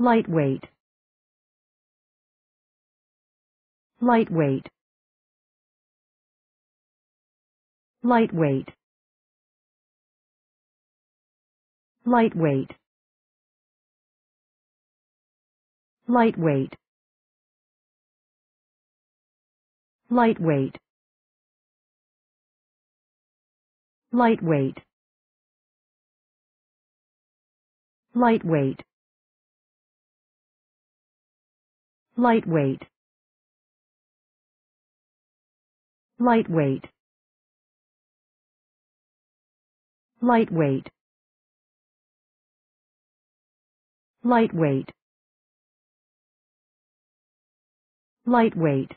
lightweight lightweight lightweight lightweight lightweight lightweight lightweight lightweight lightweight lightweight lightweight lightweight lightweight